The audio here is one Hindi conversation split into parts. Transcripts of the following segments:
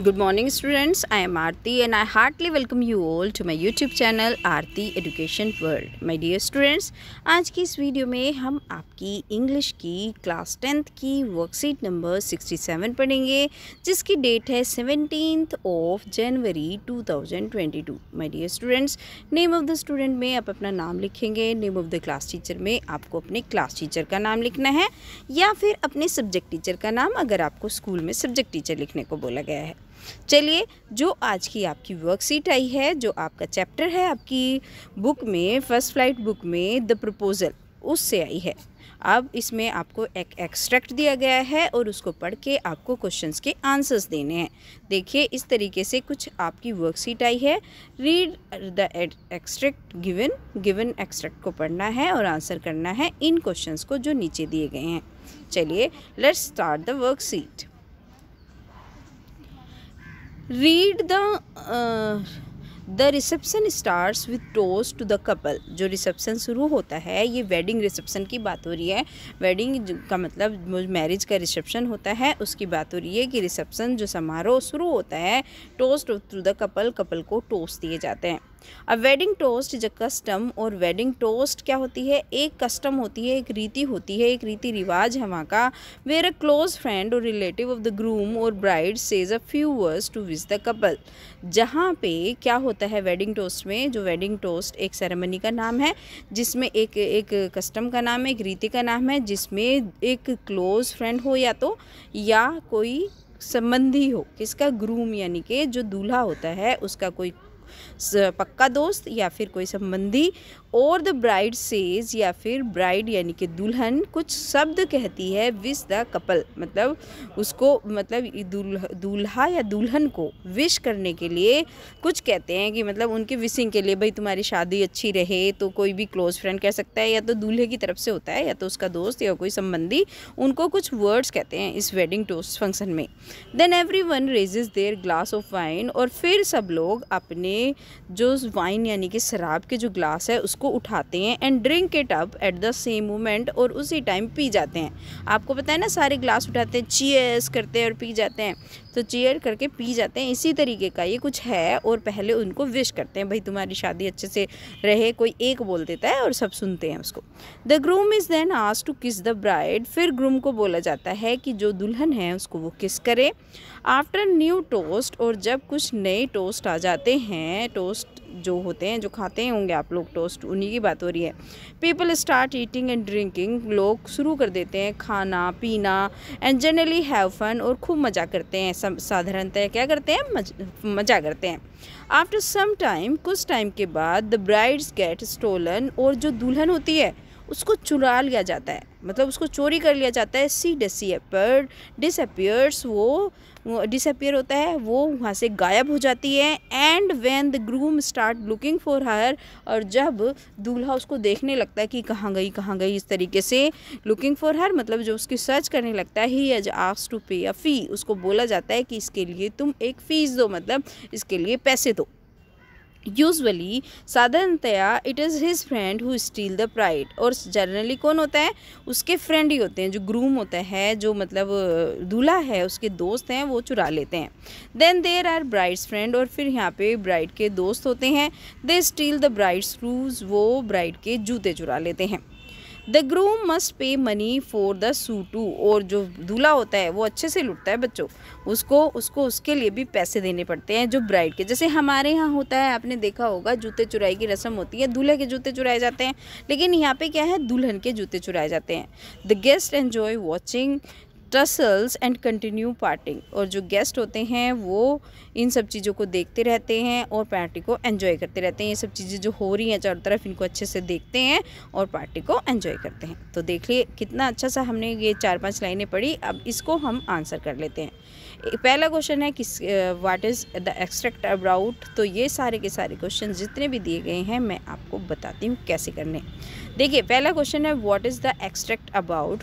Good morning students I am Aarti and I heartly welcome you all to my YouTube channel Aarti education world my dear students आज की इस वीडियो में हम आपकी इंग्लिश की क्लास टेंथ की वर्कशीट नंबर 67 पढ़ेंगे जिसकी डेट है seventeen of January 2022. My dear students name of the student में आप अपना नाम लिखेंगे name of the class teacher में आपको अपने क्लास टीचर का नाम लिखना है या फिर अपने सब्जेक्ट टीचर का नाम अगर आपको स्कूल में सब्जेक्ट टीचर लिखने को बोला गया है चलिए जो आज की आपकी वर्कशीट आई है जो आपका चैप्टर है आपकी बुक में फर्स्ट फ्लाइट बुक में द प्रपोज़ल उससे आई है अब इसमें आपको एक एक्सट्रैक्ट दिया गया है और उसको पढ़ के आपको क्वेश्चंस के आंसर्स देने हैं देखिए इस तरीके से कुछ आपकी वर्कशीट आई है read the extract given given extract को पढ़ना है और आंसर करना है इन क्वेश्चंस को जो नीचे दिए गए हैं चलिए let's start the worksheet read the the reception starts with toast to the couple जो रिसेप्शन शुरू होता है ये वेडिंग रिसेप्शन की बात हो रही है वेडिंग का मतलब मैरिज का रिसेप्शन होता है उसकी बात हो रही है कि रिसेप्शन जो समारोह शुरू होता है toast to the couple couple को टोस्ट दिए जाते हैं अब वेडिंग टोस्ट जो कस्टम और वेडिंग टोस्ट क्या होती है एक कस्टम होती है एक रीति होती है एक रीति रिवाज है वहाँ का वेर अ क्लोज फ्रेंड और रिलेटिव ऑफ द ग्रूम और bride says a few words to wish the couple जहाँ पे क्या होता है वेडिंग टोस्ट में जो वेडिंग टोस्ट एक सेरेमनी का नाम है जिसमें एक एक कस्टम का नाम है एक रीति का नाम है जिसमें एक क्लोज़ फ्रेंड हो या तो या कोई संबंधी हो किसका ग्रूम यानी कि जो दूल्हा होता है उसका कोई पक्का दोस्त या फिर कोई संबंधी और द ब्राइड सेज या फिर ब्राइड यानी कि दुल्हन कुछ शब्द कहती है विश द कपल मतलब उसको मतलब दूल्हा या दुल्हन को विश करने के लिए कुछ कहते हैं कि मतलब उनकी विशिंग के लिए भाई तुम्हारी शादी अच्छी रहे तो कोई भी क्लोज़ फ्रेंड कह सकता है या तो दूल्हे की तरफ से होता है या तो उसका दोस्त या कोई संबंधी उनको कुछ वर्ड्स कहते हैं इस वेडिंग टोस्ट फंक्शन में then everyone raises their glass of wine और फिर सब लोग अपने जो वाइन यानी कि शराब के जो ग्लास है उसको उसको उठाते हैं and drink it up at the same moment और उसी टाइम पी जाते हैं आपको पता है ना सारे ग्लास उठाते हैं चीयर्स करते हैं और पी जाते हैं तो चेयर करके पी जाते हैं इसी तरीके का ये कुछ है और पहले उनको विश करते हैं भाई तुम्हारी शादी अच्छे से रहे कोई एक बोल देता है और सब सुनते हैं उसको द ग्रूम इज़ देन आज टू किस द ब्राइड फिर ग्रूम को बोला जाता है कि जो दुल्हन है उसको वो किस करे आफ्टर न्यू टोस्ट और जब कुछ नए टोस्ट आ जाते हैं टोस्ट जो होते हैं जो खाते होंगे आप लोग टोस्ट उन्हीं की बात हो रही है people start eating and drinking लोग शुरू कर देते हैं खाना पीना एंड जनरली हैव फन और खूब मजा करते हैं साधारणतः क्या करते हैं मज, मजा करते हैं आफ्टर सम टाइम कुछ टाइम के बाद द ब्राइड्स गेट स्टोलन और जो दुल्हन होती है उसको चुरा लिया जाता है मतलब उसको चोरी कर लिया जाता है सी डिसअपियर डिसअपियर्स वो डिसअपियर होता है वो वहाँ से गायब हो जाती है and when the groom start looking for her और जब दूल्हा उसको देखने लगता है कि कहाँ गई कहाँ गई इस तरीके से लुकिंग फॉर हायर मतलब जो उसकी सर्च करने लगता है ही एज आस्क टू पे अ फ़ी उसको बोला जाता है कि इसके लिए तुम एक फ़ीस दो मतलब इसके लिए पैसे दो यूजली साधारणतया it is his friend who steal the bride और जनरली कौन होता है उसके फ्रेंड ही होते हैं जो ग्रूम होता है जो मतलब दूल्हा है उसके दोस्त हैं वो चुरा लेते हैं then there are bride's friend और फिर यहाँ पे ब्राइड के दोस्त होते हैं they steal the bridegroom's वो ब्राइड के जूते चुरा लेते हैं the groom must pay money for the shoe और जो दूल्हा होता है वो अच्छे से लुटता है बच्चों उसको उसको उसके लिए भी पैसे देने पड़ते हैं जो ब्राइड के जैसे हमारे यहाँ होता है आपने देखा होगा जूते चुराई की रस्म होती है दूल्हे के जूते चुराए जाते हैं लेकिन यहाँ पे क्या है दुल्हन के जूते चुराए जाते हैं the guest enjoy watching tussles and continue partying और जो गेस्ट होते हैं वो इन सब चीज़ों को देखते रहते हैं और पार्टी को एंजॉय करते रहते हैं ये सब चीज़ें जो हो रही हैं चारों तरफ इनको अच्छे से देखते हैं और पार्टी को एंजॉय करते हैं तो देखिए कितना अच्छा सा हमने ये चार पाँच लाइनें पढ़ी अब इसको हम आंसर कर लेते हैं पहला क्वेश्चन है किस what is the extract about तो ये सारे के सारे क्वेश्चन जितने भी दिए गए हैं मैं आपको बताती हूँ कैसे करने देखिए पहला क्वेश्चन है what is the extract about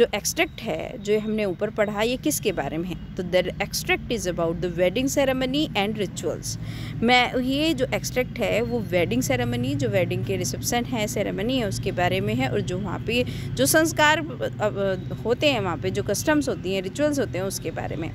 जो एक्सट्रैक्ट है जो हमने ऊपर पढ़ा ये किसके बारे में है तो the extract is about the wedding से सेरेमनी एंड रिचुअल्स मैं ये जो एक्सट्रैक्ट है वो वेडिंग सेरेमनी जो वेडिंग के रिसेप्शन है सेरेमनी है उसके बारे में है और जो वहाँ पे जो संस्कार होते हैं वहाँ पे जो कस्टम्स होती हैं रिचुअल्स होते हैं उसके बारे में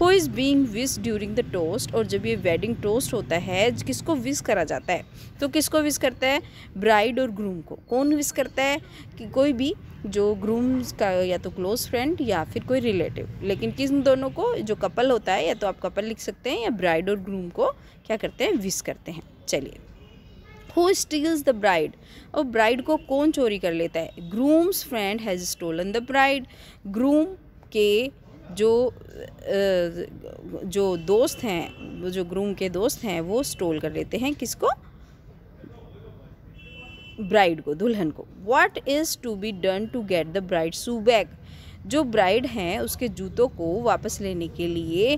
who is being wished during the toast और जब ये वेडिंग टोस्ट होता है किसको विस करा जाता है तो किसको विस करता है ब्राइड और ग्रूम को कौन विस करता है कि कोई भी जो ग्रूम का या तो क्लोज फ्रेंड या फिर कोई रिलेटिव लेकिन किन दोनों को जो कपल होता है या तो आप कपल लिख सकते हैं या ब्राइड और ग्रूम को क्या करते हैं विस करते हैं चलिए हु स्टील्स द ब्राइड और ब्राइड को कौन चोरी कर लेता है groom's friend has stolen the bride groom के जो जो दोस्त हैं जो ग्रूम के दोस्त हैं वो स्टोल कर लेते हैं किसको ब्राइड को दुल्हन को what is to be done to get the bride shoe back जो ब्राइड हैं उसके जूतों को वापस लेने के लिए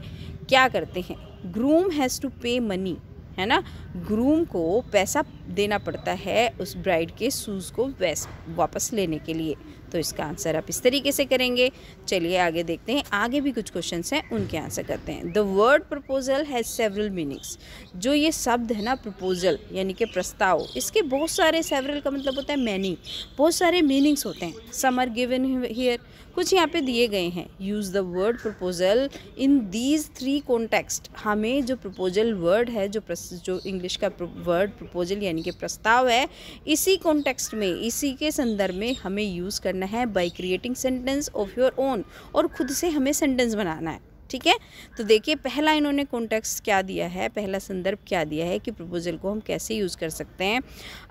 क्या करते हैं groom has to pay money है ना ग्रूम को पैसा देना पड़ता है उस ब्राइड के शूज़ को वैस वापस लेने के लिए तो इसका आंसर आप इस तरीके से करेंगे चलिए आगे देखते हैं आगे भी कुछ क्वेश्चन हैं उनके आंसर करते हैं the word proposal has several meanings जो ये शब्द है ना प्रपोजल यानी कि प्रस्ताव इसके बहुत सारे सेवरल का मतलब होता है मैनी बहुत सारे मीनिंग्स होते हैं सम आर गिवन हियर कुछ यहाँ पे दिए गए हैं use the word proposal in these three context हमें जो प्रपोजल वर्ड है जो जो इंग्लिश का वर्ड प्रपोजल यानी यानी कि प्रस्ताव है इसी कॉन्टेक्स्ट में इसी के संदर्भ में हमें यूज़ करना है by creating sentence of your own और ख़ुद से हमें सेंटेंस बनाना है ठीक है तो देखिए पहला इन्होंने कॉन्टेक्स क्या दिया है पहला संदर्भ क्या दिया है कि प्रपोजल को हम कैसे यूज़ कर सकते हैं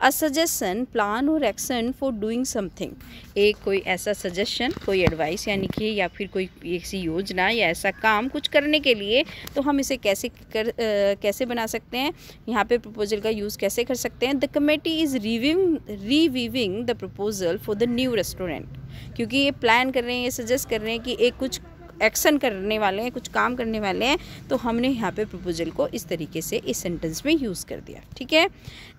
a suggestion plan or action for doing something एक कोई ऐसा सजेशन कोई एडवाइस यानी कि या फिर कोई ऐसी योजना या ऐसा काम कुछ करने के लिए तो हम इसे कैसे कर आ, कैसे बना सकते हैं यहाँ पे प्रपोजल का यूज़ कैसे कर सकते हैं the committee is reviewing reviewing the proposal for the new restaurant क्योंकि ये प्लान कर रहे हैं ये सजेस्ट कर रहे हैं कि एक कुछ एक्शन करने वाले हैं कुछ काम करने वाले हैं तो हमने यहाँ पे प्रपोजल को इस तरीके से इस सेंटेंस में यूज़ कर दिया ठीक है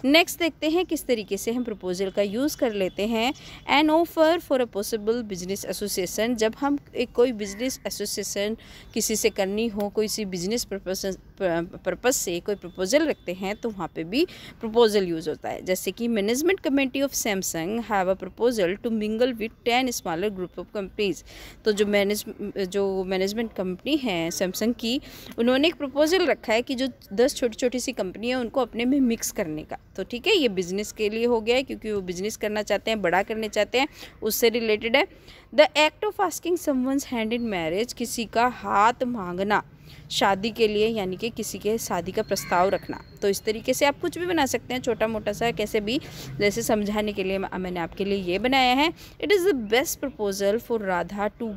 नेक्स्ट देखते हैं किस तरीके से हम प्रपोजल का यूज़ कर लेते हैं an offer for a possible business association जब हम एक कोई बिजनेस एसोसिएशन किसी से करनी हो कोई सी बिजनेस पर्पज से कोई प्रपोजल रखते हैं तो वहाँ पर भी प्रपोजल यूज़ होता है जैसे कि management committee of Samsung have a proposal to mingle with ten smaller group of companies तो जो मैनेज जो मैनेजमेंट कंपनी है सैमसंग की उन्होंने एक प्रपोज़ल रखा है कि जो दस छोटी छोटी सी कंपनी है उनको अपने में मिक्स करने का तो ठीक है ये बिज़नेस के लिए हो गया है क्योंकि वो बिज़नेस करना चाहते हैं बड़ा करने चाहते हैं उससे रिलेटेड है the act of asking someone's hand in marriage किसी का हाथ मांगना शादी के लिए यानी कि किसी के शादी का प्रस्ताव रखना तो इस तरीके से आप कुछ भी बना सकते हैं छोटा मोटा सा कैसे भी जैसे समझाने के लिए मैंने आपके लिए ये बनाया है it is the best proposal for Radha to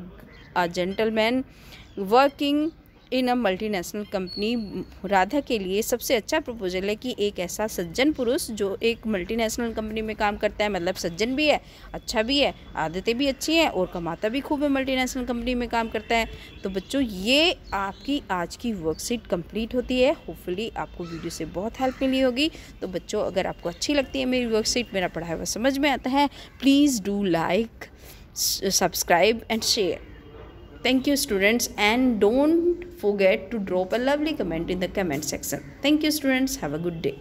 a gentleman working in a multinational company Radha के लिए सबसे अच्छा प्रपोजल है कि एक ऐसा सज्जन पुरुष जो एक मल्टीनेशनल कंपनी में काम करता है मतलब सज्जन भी है अच्छा भी है आदतें भी अच्छी हैं और कमाता भी खूब है मल्टीनेशनल कंपनी में काम करता है तो बच्चों ये आपकी आज की वर्कशीट कंप्लीट होती है होपफुली आपको वीडियो से बहुत हेल्प मिली होगी तो बच्चों अगर आपको अच्छी लगती है मेरी वर्कशीट मेरा पढ़ाया हुआ समझ में आता है please do like subscribe and share Thank you students and don't forget to drop a lovely comment in the comment section. Thank you students. Have a good day.